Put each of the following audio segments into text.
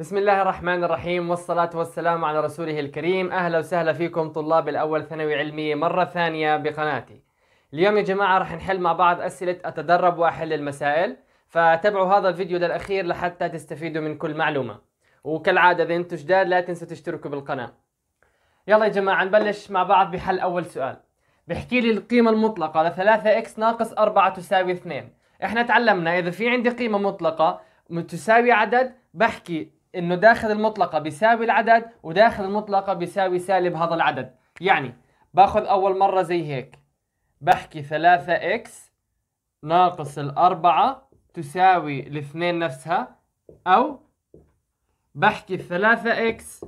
بسم الله الرحمن الرحيم والصلاة والسلام على رسوله الكريم أهلا وسهلا فيكم طلاب الأول ثانوي علمي مرة ثانية بقناتي اليوم يا جماعة رح نحل مع بعض أسئلة أتدرب وأحل المسائل فتابعوا هذا الفيديو للأخير لحتى تستفيدوا من كل معلومة وكالعادة إذا أنتم جداد لا تنسوا تشتركوا بالقناة يلا يا جماعة نبلش مع بعض بحل أول سؤال بحكي لي القيمة المطلقة لثلاثة إكس ناقص أربعة تساوي اثنين احنا تعلمنا إذا في عندي قيمة مطلقة تساوي عدد بحكي انه داخل المطلقه بيساوي العدد وداخل المطلقه بيساوي سالب هذا العدد يعني باخذ اول مره زي هيك بحكي 3 اكس ناقص الأربعة تساوي الاثنين نفسها أو بحكي 3 إكس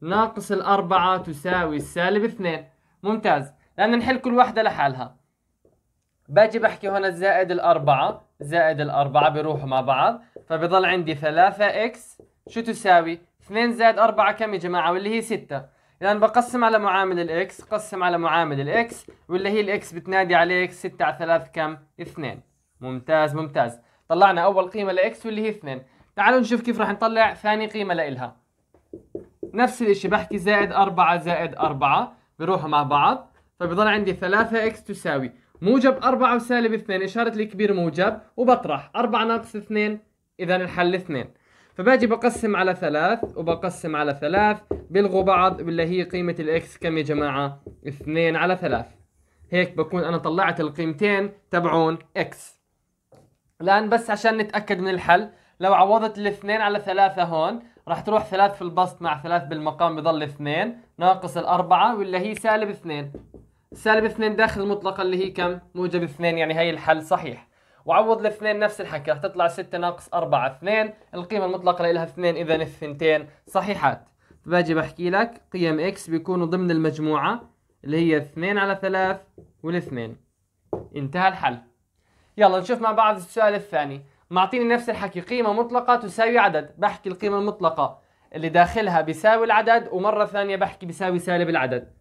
ناقص الأربعة تساوي السالب اثنين ممتاز لأن نحل كل واحدة لحالها باجي بحكي هنا زائد الأربعة زائد الأربعة بيروحوا مع بعض فبضل عندي ثلاثة إكس شو تساوي 2 زائد 4 كم يا جماعه واللي هي 6 اذا بقسم على معامل الاكس قسم على معامل الاكس واللي هي الاكس بتنادي عليك 6 على 3 كم 2 ممتاز ممتاز طلعنا اول قيمه لاكس واللي هي 2 تعالوا نشوف كيف راح نطلع ثاني قيمه لإلها نفس الشيء بحكي زائد 4 زائد 4 بروحوا مع بعض فبضل عندي 3 اكس تساوي موجب 4 وسالب 2 اشاره الكبير موجب وبطرح 4 ناقص 2 اذا الحل 2 فباجي بقسم على ثلاث وبقسم على ثلاث بلغوا بعض واللي هي قيمة الاكس كم يا جماعة؟ اثنين على ثلاث هيك بكون أنا طلعت القيمتين تبعون اكس الآن بس عشان نتأكد من الحل لو عوضت الاثنين على ثلاثة هون راح تروح ثلاث في البسط مع ثلاث بالمقام بضل اثنين ناقص الأربعة واللي هي سالب اثنين سالب اثنين داخل المطلقة اللي هي كم؟ موجب اثنين يعني هي الحل صحيح وعوض الاثنين نفس الحكي رح تطلع 6 ناقص 4 2 القيمة المطلقة لها 2 إذا الثنتين صحيحات باجي بحكي لك قيم إكس بيكونوا ضمن المجموعة اللي هي 2 على 3 والاثنين انتهى الحل يلا نشوف مع بعض السؤال الثاني معطيني نفس الحكي قيمة مطلقة تساوي عدد بحكي القيمة المطلقة اللي داخلها بيساوي العدد ومرة ثانية بحكي بيساوي سالب العدد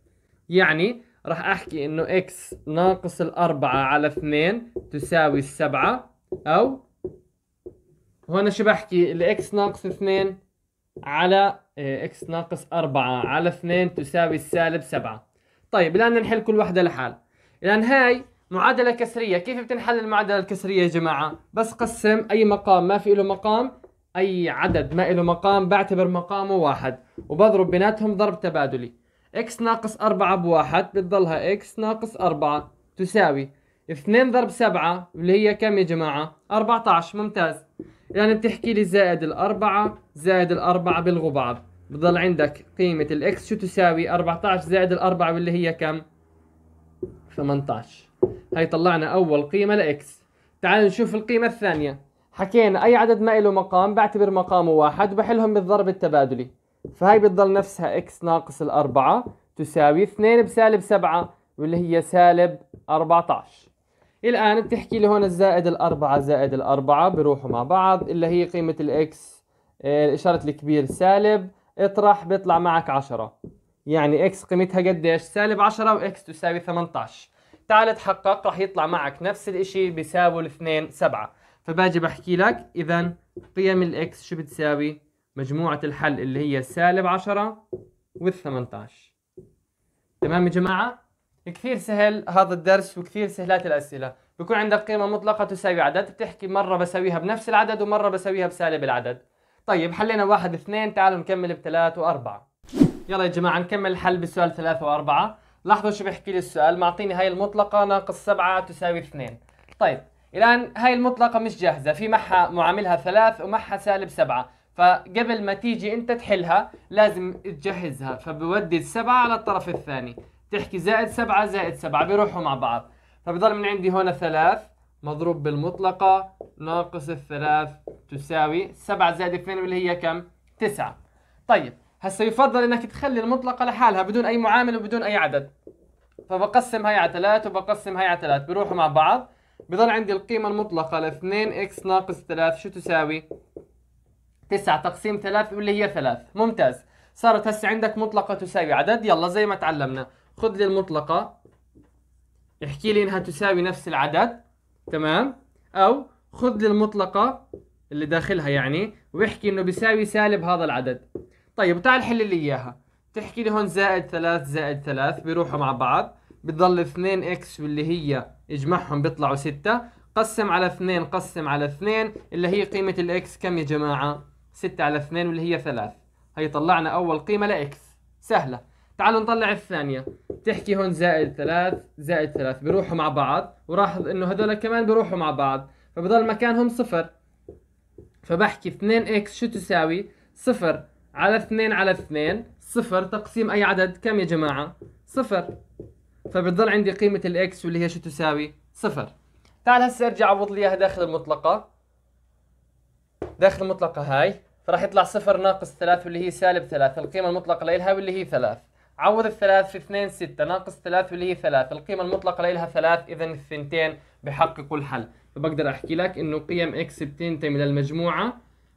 يعني راح احكي انه اكس ناقص الاربعة على اثنين تساوي السبعة او هون شو بحكي الاكس ناقص اثنين على اكس آه، ناقص اربعة على اثنين تساوي السالب سبعة طيب الان نحل كل واحدة لحال الان هاي معادلة كسرية كيف بتنحل المعادلة الكسرية يا جماعة بس قسم اي مقام ما في له مقام اي عدد ما له مقام بعتبر مقامه واحد وبضرب بيناتهم ضرب تبادلي x ناقص 4 بواحد بتضلها x ناقص 4 تساوي 2 ضرب 7 اللي هي كم يا جماعة 14 ممتاز يعني بتحكي لي زائد الأربعة زائد الأربعة بلغوا بعض بضل عندك قيمة الإكس شو تساوي 14 زائد الأربعة واللي هي كم 18 هاي طلعنا أول قيمة لإكس تعال نشوف القيمة الثانية حكينا أي عدد ما له مقام بعتبر مقامه واحد وبحلهم بالضرب التبادلي فهي بتضل نفسها x ناقص الأربعة تساوي 2 بسالب 7 واللي هي سالب 14 الآن بتحكي لي هون الزائد الأربعة زائد الأربعة بيروحوا مع بعض اللي هي قيمة الإكس آه، الإشارة الكبير سالب اطرح بيطلع معك 10 يعني إكس قيمتها قديش؟ سالب 10 وإكس تساوي 18 تعال تحقق رح يطلع معك نفس الإشي بيساووا الاثنين 7 فباجي بحكي لك إذا قيم الإكس شو بتساوي؟ مجموعة الحل اللي هي سالب 10 وال 18 تمام يا جماعة؟ كثير سهل هذا الدرس وكثير سهلات الأسئلة بكون عندك قيمة مطلقة تساوي عدد بتحكي مرة بساويها بنفس العدد ومرة بساويها بسالب العدد طيب حلينا واحد اثنين تعالوا نكمل بثلاث وأربعة يلا يا جماعة نكمل الحل بالسؤال ثلاثة وأربعة لاحظوا شو بيحكي لي السؤال معطيني هاي المطلقة ناقص سبعة تساوي اثنين طيب الآن هاي المطلقة مش جاهزة في معها معاملها ثلاث ومعها سالب سبعة فقبل ما تيجي انت تحلها لازم تجهزها فبودي السبعة على الطرف الثاني تحكي زائد سبعة زائد سبعة بيروحوا مع بعض فبضل من عندي هنا ثلاث مضروب بالمطلقة ناقص الثلاث تساوي سبعة زائد اثنين اللي هي كم؟ تسعة طيب هسا يفضل انك تخلي المطلقة لحالها بدون اي معامل وبدون اي عدد فبقسم هاي على ثلاث وبقسم هاي على ثلاث بيروحوا مع بعض بضل عندي القيمة المطلقة ل 2 اكس ناقص 3 شو تساوي؟ 9 تقسيم 3 واللي هي 3 ممتاز صارت هسه عندك مطلقة تساوي عدد يلا زي ما تعلمنا خذ لي المطلقة احكي لي انها تساوي نفس العدد تمام او خذ لي المطلقة اللي داخلها يعني واحكي انه بيساوي سالب هذا العدد طيب تعال حل لي اياها تحكي لي هون زائد ثلاث زائد ثلاث بيروحوا مع بعض بتضل 2 اكس واللي هي اجمعهم بيطلعوا 6 قسم على 2 قسم على 2 اللي هي قيمة الاكس كم يا جماعة 6 على 2 واللي هي 3 هي طلعنا أول قيمة لإكس سهلة تعالوا نطلع الثانية تحكي هون زائد 3 زائد 3 بيروحوا مع بعض ولاحظ إنه هذول كمان بيروحوا مع بعض فبضل مكانهم صفر فبحكي 2 إكس شو تساوي صفر على 2 على 2 صفر تقسيم أي عدد كم يا جماعة صفر فبتضل عندي قيمة الإكس واللي هي شو تساوي صفر تعال هسه ارجع عوض لي اياها داخل المطلقة داخل المطلقه هاي فراح يطلع صفر ناقص ثلاث واللي هي سالب ثلاث القيمه المطلقه لإلها واللي هي ثلاث عوض الثلاث في اثنين ستة ناقص ثلاث واللي هي ثلاث القيمة المطلقة لها ثلاث إذا الثنتين بحققوا الحل فبقدر أحكي لك إنه قيم إكس بتنتهي من المجموعة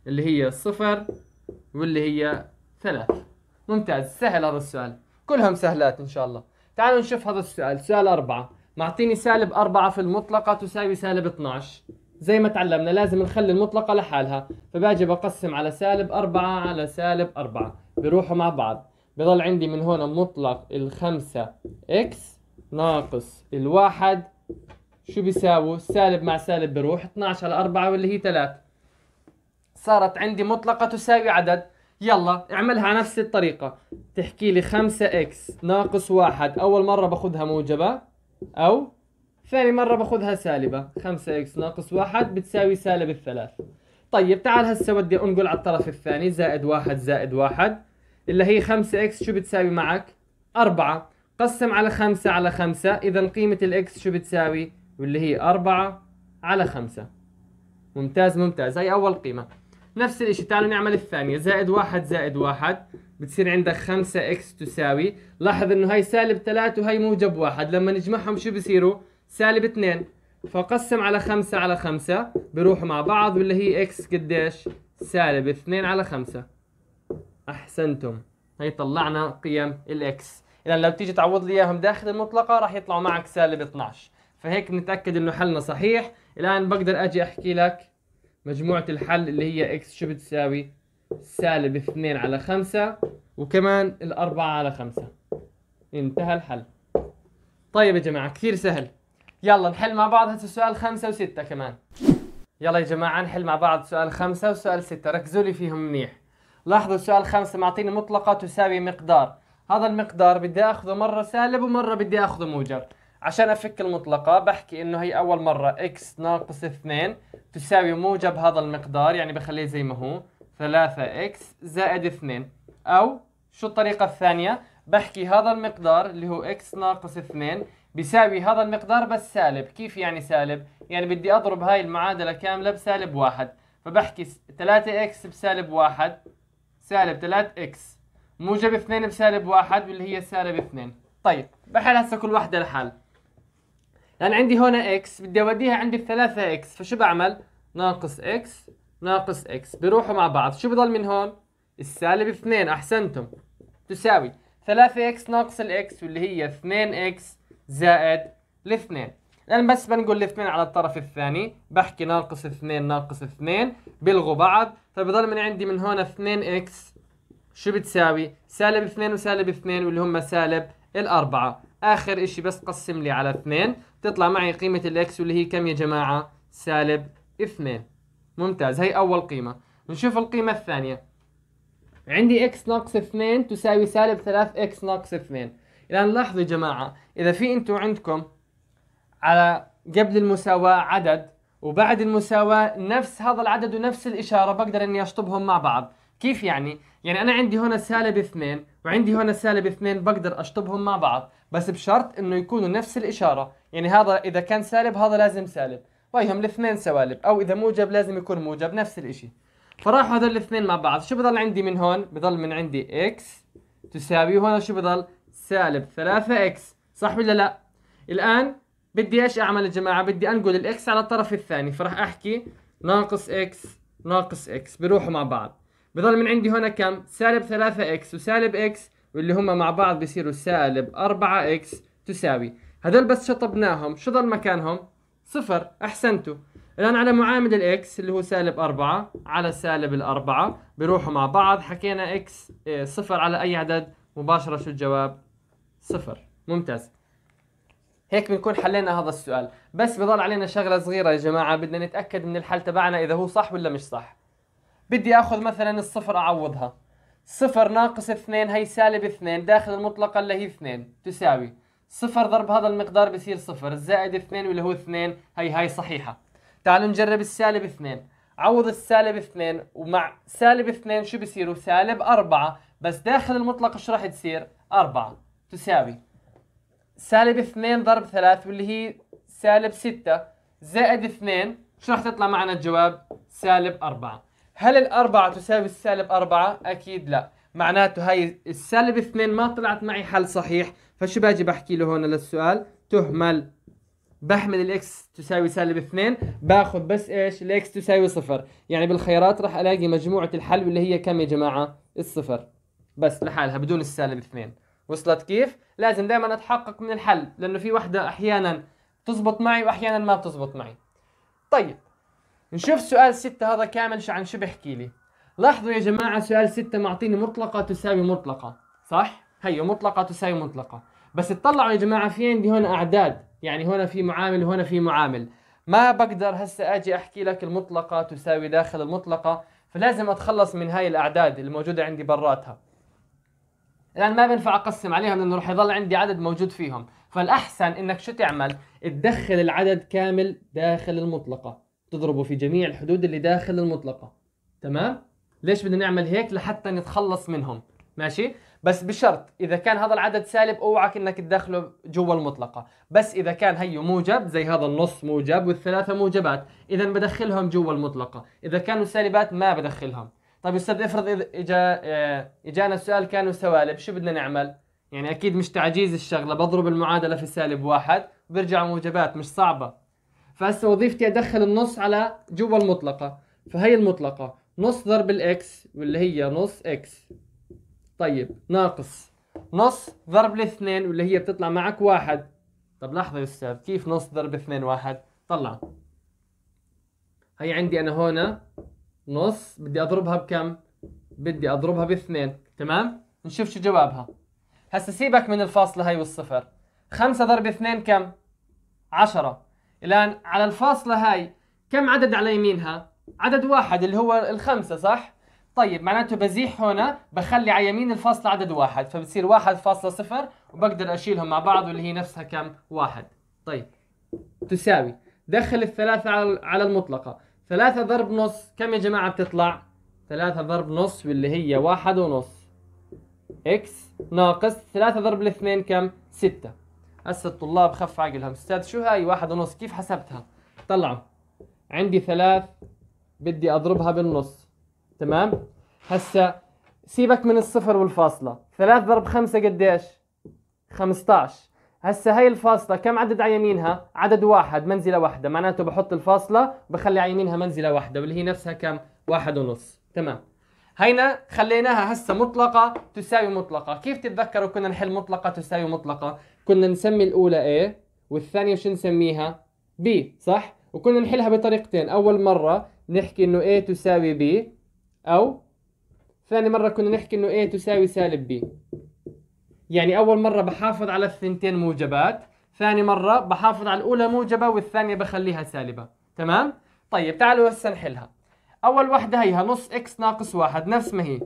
اللي هي صفر واللي هي ثلاث ممتاز سهل هذا السؤال كلهم سهلات إن شاء الله تعالوا نشوف هذا السؤال سؤال أربعة معطيني سالب أربعة في المطلقة تساوي سالب 12 زي ما تعلمنا لازم نخلي المطلقة لحالها فباجي بقسم على سالب أربعة على سالب أربعة بيروحوا مع بعض بضل عندي من هون مطلق الخمسة إكس ناقص الواحد شو بيساووا سالب مع سالب بروح 12 على 4 واللي هي 3 صارت عندي مطلقة تساوي عدد يلا اعملها على نفس الطريقة تحكي لي 5 إكس ناقص واحد أول مرة باخذها موجبة أو ثاني مرة باخذها سالبة 5 5x ناقص 1 بتساوي سالب الثلاث طيب تعال هسه ودي انقل على الطرف الثاني زائد 1 زائد 1 اللي هي 5 x شو بتساوي معك؟ 4 قسم على 5 على 5 اذا قيمة الاكس شو بتساوي؟ واللي هي 4 على 5 ممتاز ممتاز هي اول قيمة نفس الشيء تعالوا نعمل الثانية زائد 1 زائد 1 بتصير عندك 5 x تساوي لاحظ انه هي سالب 3 وهي موجب 1 لما نجمعهم شو بصيروا؟ سالب 2 فقسم على 5 على 5 بيروحوا مع بعض واللي هي اكس قديش سالب 2 على 5 احسنتم هي طلعنا قيم الاكس اذا لو تيجي تعوض لي اياهم داخل المطلقه راح يطلعوا معك سالب 12 فهيك بنتاكد انه حلنا صحيح الان بقدر اجي احكي لك مجموعه الحل اللي هي اكس شو بتساوي سالب 2 على 5 وكمان ال 4 على 5 انتهى الحل طيب يا جماعة كثير سهل يلا نحل مع بعض هسه سؤال خمسة وستة كمان يلا يا جماعة نحل مع بعض سؤال خمسة وسؤال ستة ركزوا لي فيهم منيح لاحظوا السؤال خمسة معطيني مطلقة تساوي مقدار هذا المقدار بدي اخذه مرة سالب ومرة بدي اخذه موجب عشان افك المطلقة بحكي انه هي اول مرة x ناقص 2 تساوي موجب هذا المقدار يعني بخليه زي ما هو 3x زائد 2 او شو الطريقة الثانية بحكي هذا المقدار اللي هو x ناقص 2 بيساوي هذا المقدار بس سالب كيف يعني سالب؟ يعني بدي أضرب هاي المعادلة كاملة بسالب واحد فبحكي 3x بسالب واحد سالب 3x موجب 2 بسالب واحد واللي هي سالب 2 طيب بحل هسه كل واحدة لحال لأن عندي هنا x بدي أوديها عند الثلاثة x فشو بعمل؟ ناقص x ناقص x بيروحوا مع بعض شو بضل من هون؟ السالب 2 أحسنتم تساوي 3x ناقص الاكس واللي هي 2x زائد الاثنين لان بس بنقول الاثنين على الطرف الثاني بحكي ناقص اثنين ناقص اثنين بلغوا بعض فبضل من عندي من هون 2 اكس شو بتساوي؟ سالب اثنين وسالب اثنين واللي هم سالب الأربعة آخر إشي بس قسم لي على اثنين بتطلع معي قيمة الإكس واللي هي كم يا جماعة؟ سالب اثنين ممتاز هي أول قيمة نشوف القيمة الثانية عندي إكس ناقص اثنين تساوي سالب ثلاث إكس ناقص اثنين الآن لاحظوا يا جماعة إذا في أنتم عندكم على قبل المساواة عدد وبعد المساواة نفس هذا العدد ونفس الإشارة بقدر إني أشطبهم مع بعض كيف يعني؟ يعني أنا عندي هنا سالب اثنين وعندي هنا سالب اثنين بقدر أشطبهم مع بعض بس بشرط إنه يكونوا نفس الإشارة يعني هذا إذا كان سالب هذا لازم سالب وهم الاثنين سوالب أو إذا موجب لازم يكون موجب نفس الإشي فراحوا هذول الاثنين مع بعض شو بضل عندي من هون؟ بضل من عندي اكس تساوي هون شو بضل؟ سالب 3 اكس صح ولا لا الان بدي ايش اعمل يا جماعه بدي انقل الاكس على الطرف الثاني فراح احكي ناقص اكس ناقص اكس بيروحوا مع بعض بضل من عندي هنا كم سالب 3 اكس وسالب اكس واللي هم مع بعض بيصيروا سالب 4 اكس تساوي هذول بس شطبناهم شو ضل مكانهم صفر احسنتوا الان على معامل الاكس اللي هو سالب 4 على سالب الأربعة بيروحوا مع بعض حكينا اكس إيه، صفر على اي عدد مباشره شو الجواب صفر ممتاز هيك بنكون حلينا هذا السؤال بس بضل علينا شغلة صغيرة يا جماعة بدنا نتأكد من الحل تبعنا إذا هو صح ولا مش صح بدي أخذ مثلا الصفر أعوضها صفر ناقص اثنين هي سالب اثنين داخل المطلقة اللي هي اثنين تساوي صفر ضرب هذا المقدار بصير صفر زائد اثنين واللي هو اثنين هي هاي صحيحة تعالوا نجرب السالب اثنين عوض السالب اثنين ومع سالب اثنين شو بصيروا سالب أربعة بس داخل المطلق شو راح تصير أربعة تساوي سالب 2 ضرب 3 واللي هي سالب 6 زائد 2 شو راح تطلع معنا الجواب؟ سالب 4 هل الأربعة تساوي السالب 4؟ أكيد لا معناته هاي السالب 2 ما طلعت معي حل صحيح فشو باجي بحكي له هون للسؤال؟ تهمل بحمل الاكس تساوي سالب 2 باخذ بس ايش الاكس تساوي صفر يعني بالخيارات راح الاقي مجموعه الحل واللي هي كم يا جماعه الصفر بس لحالها بدون السالب 2 وصلت كيف؟ لازم دائما اتحقق من الحل لانه في وحده احيانا بتزبط معي واحيانا ما بتزبط معي. طيب نشوف سؤال ستة هذا كامل عن شو بحكي لي. لاحظوا يا جماعة سؤال ستة معطيني مطلقة تساوي مطلقة، صح؟ هي مطلقة تساوي مطلقة، بس اطلعوا يا جماعة في عندي هون أعداد، يعني هنا في معامل وهنا في معامل، ما بقدر هسه أجي أحكي لك المطلقة تساوي داخل المطلقة، فلازم أتخلص من هاي الأعداد الموجودة عندي براتها. الان ما بينفع اقسم عليهم لانه رح يضل عندي عدد موجود فيهم فالاحسن انك شو تعمل تدخل العدد كامل داخل المطلقه تضربه في جميع الحدود اللي داخل المطلقه تمام ليش بدنا نعمل هيك لحتى نتخلص منهم ماشي بس بشرط اذا كان هذا العدد سالب اوعك انك تدخله جوا المطلقه بس اذا كان هيو موجب زي هذا النص موجب والثلاثه موجبات اذا بدخلهم جوا المطلقه اذا كانوا سالبات ما بدخلهم طيب استاذ افرض اذا اجا آه، اجانا السؤال كانوا سوالب شو بدنا نعمل؟ يعني اكيد مش تعجيز الشغله بضرب المعادله في سالب واحد برجع موجبات مش صعبه فهسه وظيفتي ادخل النص على جوا المطلقه فهي المطلقه نص ضرب الاكس واللي هي نص اكس طيب ناقص نص ضرب الاثنين واللي هي بتطلع معك واحد طب لحظه يا استاذ كيف نص ضرب اثنين واحد طلع هي عندي انا هون نص بدي اضربها بكم بدي اضربها باثنين تمام نشوف شو جوابها هسا سيبك من الفاصله هاي والصفر خمسة ضرب اثنين كم عشرة الان على الفاصله هاي كم عدد على يمينها عدد واحد اللي هو الخمسة صح طيب معناته بزيح هنا بخلي على يمين الفاصلة عدد واحد فبتصير واحد فاصلة صفر وبقدر أشيلهم مع بعض واللي هي نفسها كم واحد طيب تساوي دخل الثلاثة على المطلقة ثلاثة ضرب نص كم يا جماعة بتطلع؟ ثلاثة ضرب نص واللي هي واحد ونص اكس ناقص ثلاثة ضرب الاثنين كم؟ ستة هسه الطلاب خف عقلهم استاذ شو هاي واحد ونص كيف حسبتها؟ طلعوا عندي ثلاث بدي اضربها بالنص تمام؟ هسه سيبك من الصفر والفاصلة ثلاث ضرب خمسة قديش؟ 15 هسه هاي الفاصلة كم عدد على يمينها؟ عدد واحد منزلة واحدة معناته بحط الفاصلة بخلي على يمينها منزلة واحدة واللي هي نفسها كم؟ واحد ونص تمام هينا خليناها هسه مطلقة تساوي مطلقة كيف تتذكروا كنا نحل مطلقة تساوي مطلقة؟ كنا نسمي الأولى A والثانية شو نسميها؟ B صح؟ وكنا نحلها بطريقتين أول مرة نحكي إنه A تساوي B أو ثاني مرة كنا نحكي إنه A تساوي سالب B يعني أول مرة بحافظ على الثنتين موجبات ثاني مرة بحافظ على الأولى موجبة والثانية بخليها سالبة تمام؟ طيب تعالوا هسه نحلها أول وحدة هيها نص إكس ناقص واحد نفس ما هي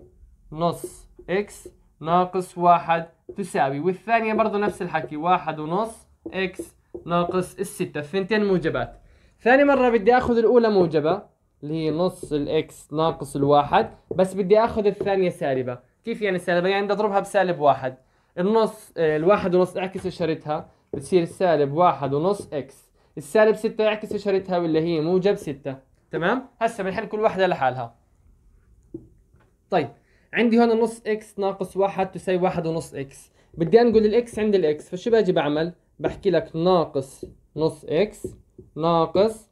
نص إكس ناقص واحد تساوي والثانية برضه نفس الحكي واحد ونص إكس ناقص الستة الثنتين موجبات ثاني مرة بدي أخذ الأولى موجبة اللي هي نص الإكس ناقص الواحد بس بدي أخذ الثانية سالبة كيف يعني سالبة؟ يعني بدي أضربها بسالب واحد النص آه، الواحد ونص اعكس اشارتها بتصير السالب واحد ونص اكس السالب ستة اعكس اشارتها واللي هي موجب ستة تمام هسه بنحل كل واحدة لحالها طيب عندي هون نص اكس ناقص واحد تساوي واحد ونص اكس بدي انقل الاكس عند الاكس فشو باجي بعمل بحكي لك ناقص نص اكس ناقص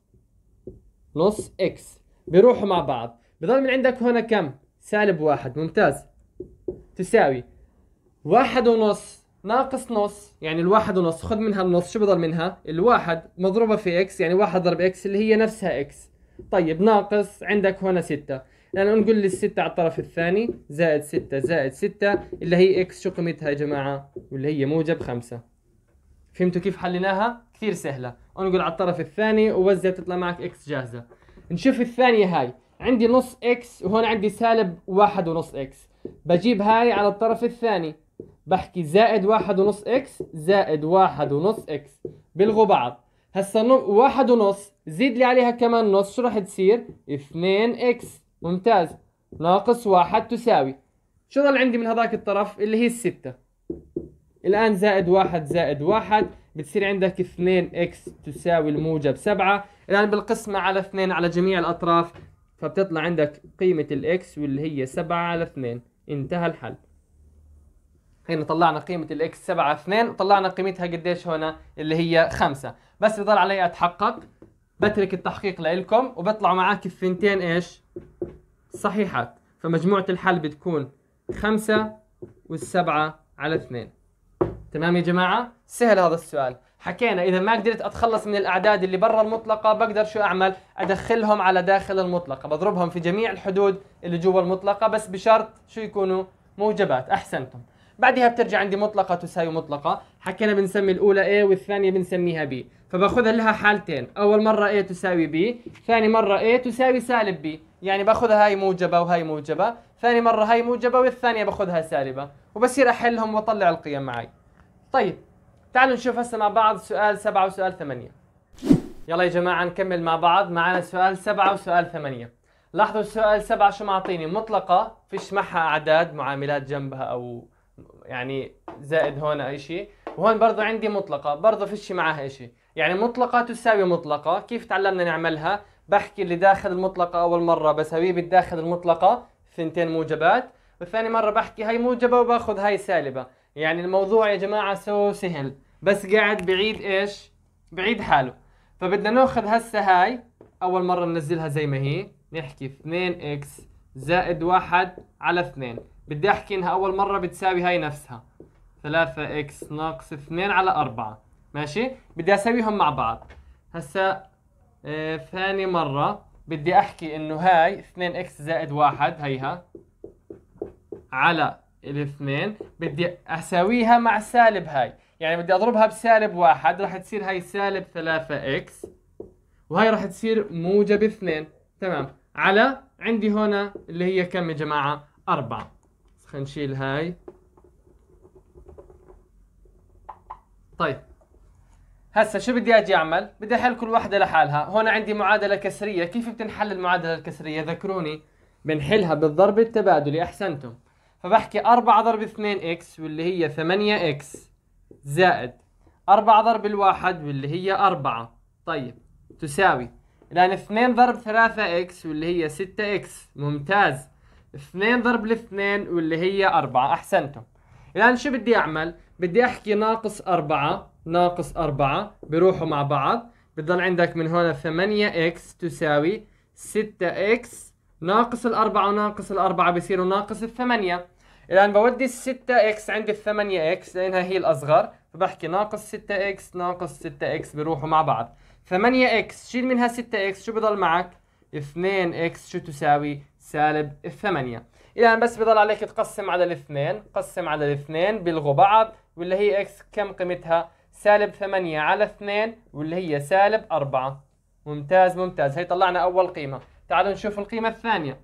نص اكس بيروحوا مع بعض بضل من عندك هون كم سالب واحد ممتاز تساوي واحد ونص ناقص نص يعني الواحد ونص خذ منها النص شو بضل منها الواحد مضروبة في اكس يعني واحد ضرب اكس اللي هي نفسها اكس طيب ناقص عندك هنا ستة لأن يعني نقول الستة على الطرف الثاني زائد ستة زائد ستة اللي هي اكس شو قيمتها يا جماعة واللي هي موجب خمسة فهمتوا كيف حليناها كثير سهلة نقول على الطرف الثاني ووزع تطلع معك اكس جاهزة نشوف الثانية هاي عندي نص اكس وهون عندي سالب واحد ونص اكس بجيب هاي على الطرف الثاني بحكي زائد واحد ونص اكس زائد واحد ونص اكس بلغوا بعض هسا واحد ونص زيد لي عليها كمان نص شو راح تصير؟ اثنين اكس ممتاز ناقص واحد تساوي شو ضل عندي من هذاك الطرف اللي هي الستة الآن زائد واحد زائد واحد بتصير عندك اثنين اكس تساوي الموجب سبعة الآن بالقسمة على اثنين على جميع الأطراف فبتطلع عندك قيمة الاكس واللي هي سبعة على اثنين انتهى الحل خلينا طلعنا قيمة الاكس 7 2 وطلعنا قيمتها قديش هنا اللي هي 5 بس بضل علي اتحقق بترك التحقيق لكم وبطلعوا معاك الثنتين ايش؟ صحيحات فمجموعة الحل بتكون 5 والسبعة على 2 تمام يا جماعة؟ سهل هذا السؤال حكينا إذا ما قدرت أتخلص من الأعداد اللي برا المطلقة بقدر شو أعمل؟ أدخلهم على داخل المطلقة بضربهم في جميع الحدود اللي جوا المطلقة بس بشرط شو يكونوا موجبات أحسنتم بعدها بترجع عندي مطلقه تساوي مطلقه حكينا بنسمي الاولى A والثانيه بنسميها B فباخذها لها حالتين اول مره A تساوي B ثاني مره A تساوي سالب B يعني باخذها هاي موجبه وهاي موجبه ثاني مره هاي موجبه والثانيه باخذها سالبه وبصير احلهم واطلع القيم معي طيب تعالوا نشوف هسه مع بعض سؤال سبعة وسؤال ثمانية يلا يا جماعه نكمل مع بعض معنا سؤال سبعة وسؤال ثمانية لاحظوا السؤال سبعة شو معطيني مطلقه فيش معها اعداد معاملات جنبها او يعني زائد هون اي شيء وهون برضه عندي مطلقه برضه فيش معها شيء يعني مطلقه تساوي مطلقه كيف تعلمنا نعملها بحكي اللي داخل المطلقه اول مره بساويه بالداخل المطلقه ثنتين موجبات وثاني مره بحكي هاي موجبه وباخذ هاي سالبه يعني الموضوع يا جماعه سو سهل بس قاعد بعيد ايش بعيد حاله فبدنا ناخذ هسه هاي اول مره ننزلها زي ما هي نحكي 2 x زائد 1 على 2 بدي احكي انها اول مرة بتساوي هاي نفسها 3 x ناقص 2 على 4 ماشي بدي اساويهم مع بعض هسا آه ثاني مرة بدي احكي انه هاي 2 x زائد 1 هيها على الاثنين بدي اساويها مع سالب هاي يعني بدي اضربها بسالب واحد راح تصير هاي سالب 3 x وهي راح تصير موجب 2 تمام على عندي هنا اللي هي كم يا جماعة 4 خلينا نشيل هاي طيب هسه شو بدي اجي اعمل؟ بدي احل كل وحده لحالها، هون عندي معادله كسريه، كيف بتنحل المعادله الكسريه؟ ذكروني بنحلها بالضرب التبادلي احسنتم. فبحكي 4 ضرب 2 اكس واللي هي 8 اكس زائد 4 ضرب الواحد واللي هي 4 طيب تساوي الان 2 ضرب 3 اكس واللي هي 6 اكس ممتاز 2 ضرب ال 2 واللي هي 4 احسنتم الان شو بدي اعمل بدي احكي ناقص 4 ناقص 4 بيروحوا مع بعض بضل عندك من هون 8 اكس تساوي 6 اكس ناقص ال 4 وناقص ال 4 بصيروا ناقص ال 8 الان بودي ال 6 اكس عند ال 8 اكس لانها هي الاصغر فبحكي ناقص 6 اكس ناقص 6 اكس بيروحوا مع بعض 8 اكس شيل منها 6 اكس شو بضل معك 2 اكس شو تساوي سالب الثمانية إلى أن بس بضل عليك تقسم على الاثنين قسم على الاثنين بيلغوا بعض واللي هي إكس كم قيمتها سالب ثمانية على اثنين واللي هي سالب أربعة ممتاز ممتاز هي طلعنا أول قيمة تعالوا نشوف القيمة الثانية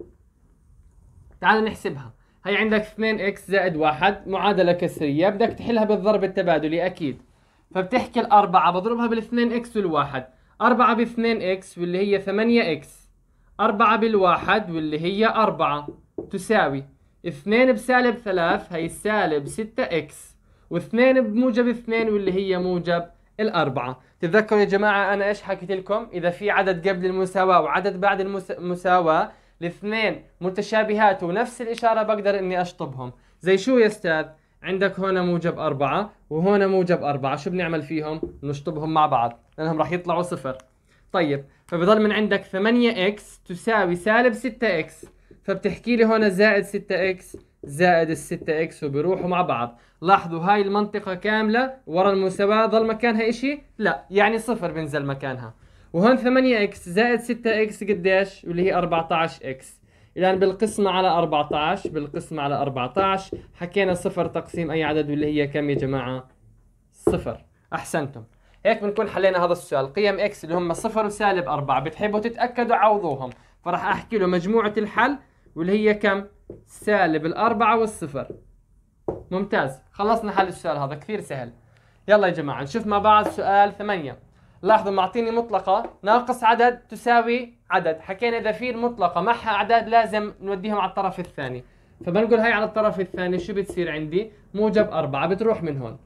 تعالوا نحسبها هي عندك 2x زائد 1 معادلة كسرية بدك تحلها بالضرب التبادلي أكيد فبتحكي الأربعة بضربها بال 2x وال 1 4 ب 2x واللي هي 8x أربعة بالواحد واللي هي أربعة تساوي اثنين بسالب ثلاث هي سالب ستة إكس واثنين بموجب اثنين واللي هي موجب الأربعة تذكروا يا جماعة أنا إيش حكيت لكم إذا في عدد قبل المساواة وعدد بعد المساواة الاثنين متشابهات ونفس الإشارة بقدر إني أشطبهم زي شو يا أستاذ عندك هنا موجب أربعة وهنا موجب أربعة شو بنعمل فيهم نشطبهم مع بعض لأنهم راح يطلعوا صفر طيب فبضل من عندك 8 x تساوي سالب 6 x فبتحكي لي هون زائد 6 x زائد ال 6 x وبيروحوا مع بعض لاحظوا هاي المنطقة كاملة ورا المساواة ضل مكانها اشي لا يعني صفر بنزل مكانها وهون 8 x زائد 6 x قديش واللي هي 14 x الان بالقسمة على 14 بالقسمة على 14 حكينا صفر تقسيم اي عدد واللي هي كم يا جماعة صفر احسنتم هيك بنكون حلينا هذا السؤال قيم اكس اللي هم صفر وسالب اربعة بتحبوا تتاكدوا عوضوهم فراح احكي له مجموعه الحل واللي هي كم سالب الأربعة والصفر ممتاز خلصنا حل السؤال هذا كثير سهل يلا يا جماعة نشوف مع بعض سؤال ثمانية لاحظوا معطيني مطلقة ناقص عدد تساوي عدد حكينا إذا في المطلقة معها أعداد لازم نوديهم على الطرف الثاني فبنقول هاي على الطرف الثاني شو بتصير عندي موجب أربعة بتروح من هون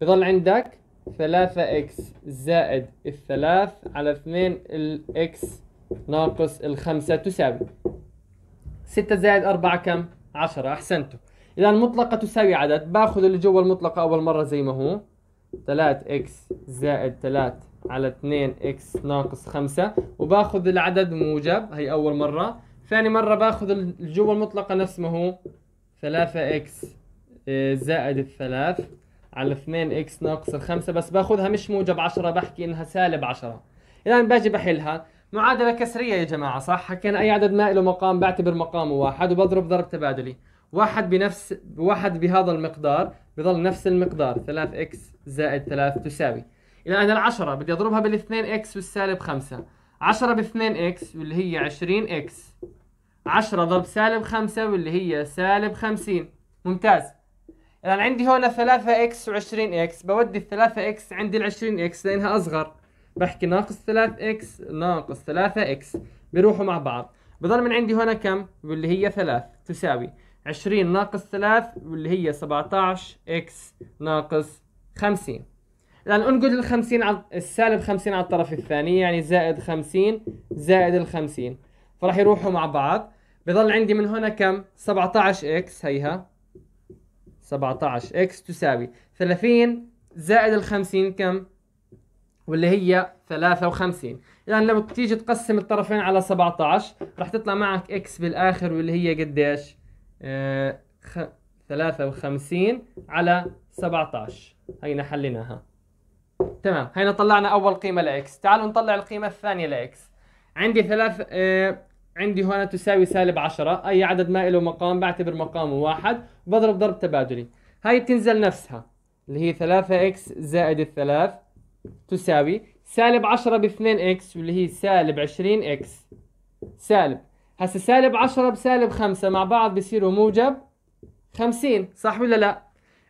بضل عندك ثلاثة إكس زائد الثلاث على اثنين الإكس ناقص الخمسة تساوي ستة زائد أربعة كم؟ عشرة أحسنتوا إذا المطلقة تساوي عدد باخذ اللي جوا المطلقة أول مرة زي ما هو 3 إكس زائد 3 على 2 إكس ناقص 5 وباخذ العدد موجب هي أول مرة ثاني مرة باخذ اللي جوا المطلقة نفس ما هو 3 إكس آه، زائد الثلاث على 2 اكس ناقص 5 بس باخذها مش موجب 10 بحكي انها سالب 10 اذا باجي بحلها معادلة كسرية يا جماعة صح حكينا اي عدد ما له مقام بعتبر مقامه واحد وبضرب ضرب تبادلي واحد بنفس واحد بهذا المقدار بضل نفس المقدار 3 اكس زائد 3 تساوي اذا انا العشرة بدي اضربها بال2 اكس والسالب 5 10 ب 2 اكس واللي هي 20 اكس 10 ضرب سالب 5 واللي هي سالب 50 ممتاز الان عندي هنا 3 x و 20x بودي الثلاثة اكس عند 20x لانها اصغر بحكي ناقص 3 x ناقص 3 x بيروحوا مع بعض بضل من عندي هنا كم واللي هي 3 تساوي 20 ناقص 3 واللي هي 17 x ناقص 50 الآن أنقل ال 50 على السالب 50 على الطرف الثاني يعني زائد 50 زائد ال 50 فراح يروحوا مع بعض بضل عندي من هنا كم 17 17x هيها 17 اكس تساوي 30 زائد ال 50 كم؟ واللي هي 53 يعني لما تيجي تقسم الطرفين على 17 راح تطلع معك اكس بالاخر واللي هي قديش؟ آه خ... 53 على 17 هينا حليناها تمام هينا طلعنا اول قيمه لاكس تعالوا نطلع القيمه الثانيه لاكس عندي ثلاث آه عندي هنا تساوي سالب 10 اي عدد ما له مقام بعتبر مقامه واحد وبضرب ضرب تبادلي هاي بتنزل نفسها اللي هي 3 اكس زائد الثلاث تساوي سالب 10 ب 2 اكس واللي هي سالب 20 اكس سالب هسه سالب 10 بسالب 5 مع بعض بصيروا موجب 50 صح ولا لا؟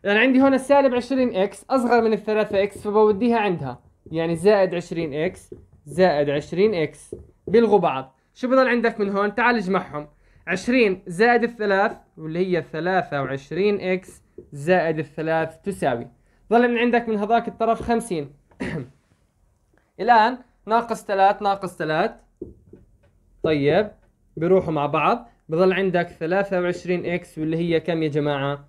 انا عندي هون سالب 20 اكس اصغر من 3 اكس فبوديها عندها يعني زائد 20 اكس زائد 20 اكس بيلغوا بعض شو بضل عندك من هون تعال اجمعهم 20 زائد الثلاث واللي هي 23 اكس زائد الثلاث تساوي ظل من عندك من هذاك الطرف 50 الان ناقص 3 ناقص 3 طيب بيروحوا مع بعض بضل عندك 23 اكس واللي هي كم يا جماعه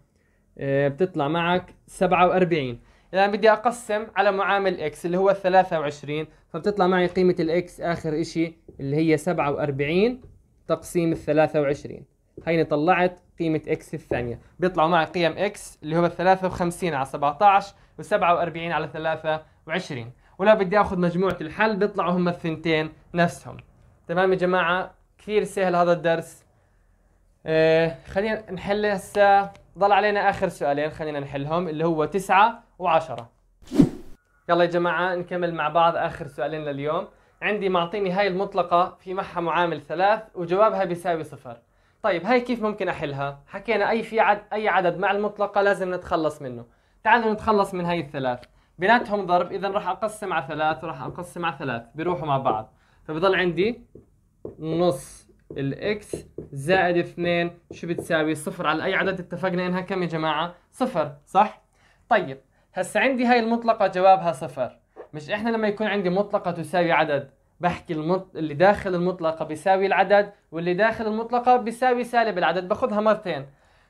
آه، بتطلع معك 47 الان بدي اقسم على معامل اكس اللي هو 23 فبتطلع معي قيمه الاكس اخر شيء اللي هي 47 تقسيم ال 23 هيني طلعت قيمه اكس الثانيه بيطلعوا معي قيم اكس اللي هو 53 على 17 و47 على 23 ولا بدي اخذ مجموعه الحل بيطلعوا هم الثنتين نفسهم تمام يا جماعه كثير سهل هذا الدرس آه خلينا نحل هسه ضل علينا اخر سؤالين خلينا نحلهم اللي هو 9 وعشرة يلا يا جماعة نكمل مع بعض آخر سؤالين لليوم عندي معطيني هاي المطلقة في معها معامل ثلاث وجوابها بيساوي صفر طيب هاي كيف ممكن أحلها؟ حكينا أي في عد... أي عدد مع المطلقة لازم نتخلص منه تعالوا نتخلص من هاي الثلاث بيناتهم ضرب إذا راح أقسم على ثلاث وراح أقسم على ثلاث بيروحوا مع بعض فبضل عندي نص الاكس زائد اثنين شو بتساوي صفر على اي عدد اتفقنا انها كم يا جماعه صفر صح طيب هسا عندي هاي المطلقة جوابها صفر مش احنا لما يكون عندي مطلقة تساوي عدد بحكي المط... اللي داخل المطلقة بيساوي العدد واللي داخل المطلقة بيساوي سالب العدد باخذها مرتين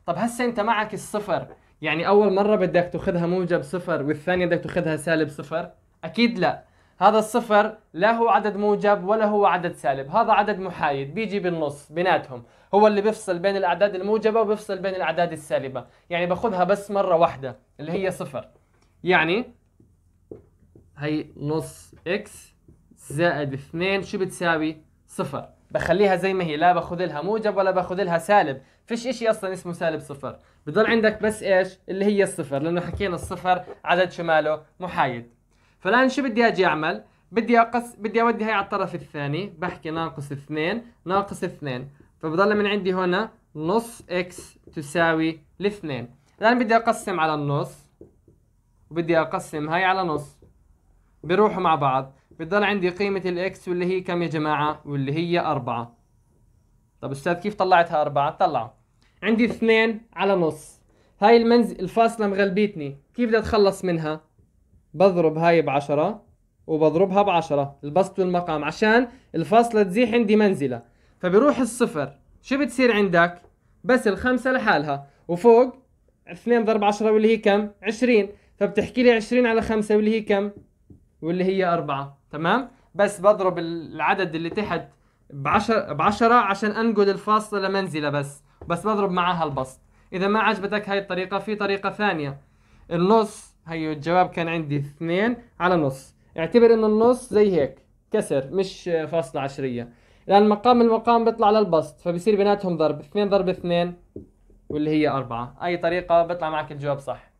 طب هسا انت معك الصفر يعني اول مرة بدك تاخذها موجب صفر والثانية بدك تاخذها سالب صفر اكيد لا هذا الصفر لا هو عدد موجب ولا هو عدد سالب هذا عدد محايد بيجي بالنص بيناتهم هو اللي بيفصل بين الاعداد الموجبة وبيفصل بين الاعداد السالبة يعني باخذها بس مرة واحدة اللي هي صفر يعني هي نص اكس زائد 2 شو بتساوي؟ صفر بخليها زي ما هي لا باخذ لها موجب ولا باخذ لها سالب فيش اشي اصلا اسمه سالب صفر بضل عندك بس ايش اللي هي الصفر لانه حكينا الصفر عدد شماله محايد فالان شو بدي اجي اعمل بدي اقص بدي اودي هي على الطرف الثاني بحكي ناقص اثنين ناقص اثنين فبضل من عندي هنا نص اكس تساوي الاثنين الان بدي اقسم على النص وبدي أقسم هاي على نص بروحوا مع بعض بضل عندي قيمة الإكس واللي هي كم يا جماعة واللي هي أربعة طب أستاذ كيف طلعتها أربعة طلعوا عندي اثنين على نص هاي المنزل الفاصلة مغلبيتني كيف بدي أتخلص منها بضرب هاي بعشرة وبضربها بعشرة البسط والمقام عشان الفاصلة تزيح عندي منزلة فبروح الصفر شو بتصير عندك بس الخمسة لحالها وفوق اثنين ضرب عشرة واللي هي كم 20 فبتحكي لي 20 على 5 واللي هي كم؟ واللي هي 4 تمام؟ بس بضرب العدد اللي تحت ب 10 ب 10 عشان انقل الفاصله لمنزله بس بس بضرب معاها البسط اذا ما عجبتك هاي الطريقه في طريقه ثانيه النص هي الجواب كان عندي 2 على نص اعتبر ان النص زي هيك كسر مش فاصله عشريه لان مقام المقام بيطلع للبسط فبصير بيناتهم ضرب 2 ضرب 2 واللي هي 4 اي طريقه بيطلع معك الجواب صح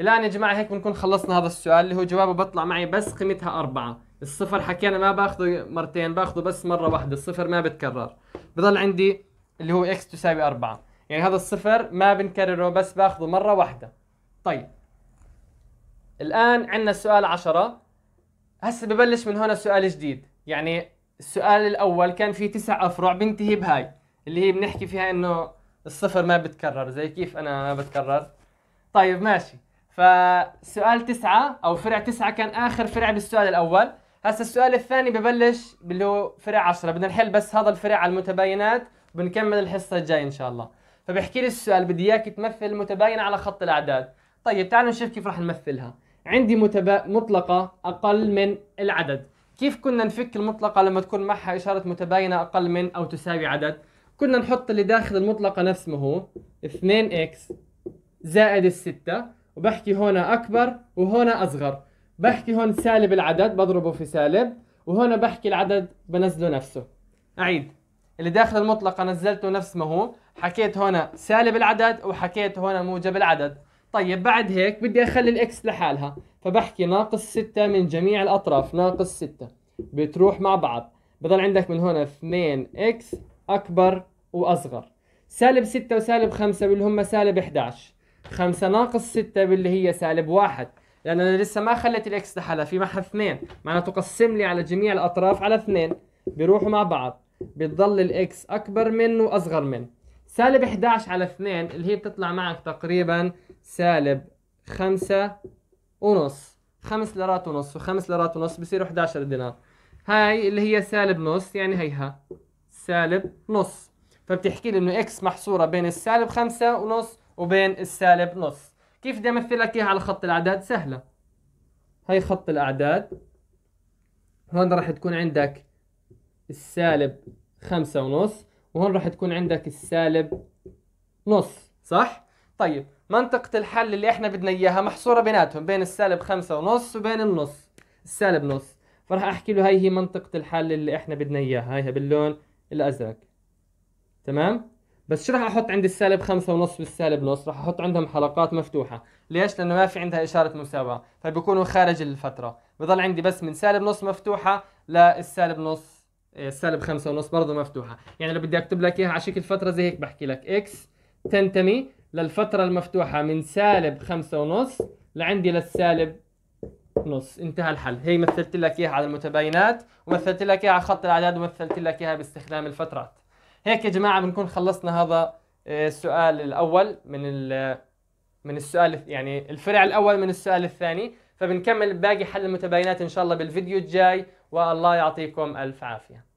الان يا جماعه هيك بنكون خلصنا هذا السؤال اللي هو جوابه بطلع معي بس قيمتها أربعة الصفر حكينا ما باخذه مرتين باخذه بس مره واحده الصفر ما بتكرر بضل عندي اللي هو اكس تساوي أربعة يعني هذا الصفر ما بنكرره بس باخذه مره واحده طيب الان عندنا السؤال عشرة هسه ببلش من هنا سؤال جديد يعني السؤال الاول كان في تسع افرع بنتهي بهاي اللي هي بنحكي فيها انه الصفر ما بتكرر زي كيف انا ما بتكرر طيب ماشي فسؤال تسعة أو فرع تسعة كان آخر فرع بالسؤال الأول هسا السؤال الثاني ببلش باللي هو فرع عشرة بدنا نحل بس هذا الفرع على المتباينات وبنكمل الحصة الجاية إن شاء الله فبحكي لي السؤال بدي إياك تمثل المتباينة على خط الأعداد طيب تعالوا نشوف كيف راح نمثلها عندي متبا... مطلقة أقل من العدد كيف كنا نفك المطلقة لما تكون معها إشارة متباينة أقل من أو تساوي عدد كنا نحط اللي داخل المطلقة نفس ما هو 2x زائد الستة وبحكي هنا اكبر وهنا اصغر بحكي هون سالب العدد بضربه في سالب وهنا بحكي العدد بنزله نفسه اعيد اللي داخل المطلقة نزلته نفس ما هو حكيت هنا سالب العدد وحكيت هنا موجب العدد طيب بعد هيك بدي اخلي الاكس لحالها فبحكي ناقص 6 من جميع الاطراف ناقص 6 بتروح مع بعض بضل عندك من هنا 2 اكس اكبر واصغر سالب 6 وسالب 5 واللي هم سالب 11 5 ناقص 6 باللي هي سالب واحد لأن أنا لسه ما خليت الإكس لحالها في معها اثنين معناته قسم لي على جميع الأطراف على اثنين بيروحوا مع بعض بتضل الإكس أكبر من وأصغر من سالب 11 على اثنين اللي هي بتطلع معك تقريبا سالب خمسة ونص خمس ليرات ونص وخمس ليرات ونص بصيروا 11 دينار هاي اللي هي سالب نص يعني هيها سالب نص فبتحكي لي انه اكس محصوره بين السالب خمسة ونص وبين السالب نص كيف بدي امثل لك اياها على خط الاعداد سهله هي خط الاعداد هون راح تكون عندك السالب خمسة ونص وهون راح تكون عندك السالب نص صح؟ طيب منطقة الحل اللي احنا بدنا اياها محصورة بيناتهم بين السالب خمسة ونص وبين النص السالب نص فراح احكي له هاي هي منطقة الحل اللي احنا بدنا اياها هاي باللون الازرق تمام؟ بس شو راح احط عند السالب خمسة ونص والسالب نص راح احط عندهم حلقات مفتوحة ليش لانه ما في عندها اشارة مساواة فبيكونوا خارج الفترة بضل عندي بس من سالب نص مفتوحة للسالب نص إيه، السالب خمسة ونص برضه مفتوحة يعني لو بدي اكتب لك اياها على شكل فترة زي هيك بحكي لك اكس تنتمي للفترة المفتوحة من سالب خمسة ونص لعندي للسالب نص انتهى الحل هي مثلت لك اياها على المتباينات ومثلت لك اياها على خط الاعداد ومثلت لك اياها باستخدام الفترات هيك يا جماعه بنكون خلصنا هذا آه، السؤال الاول من من السؤال يعني الفرع الاول من السؤال الثاني فبنكمل باقي حل المتباينات ان شاء الله بالفيديو الجاي والله يعطيكم الف عافيه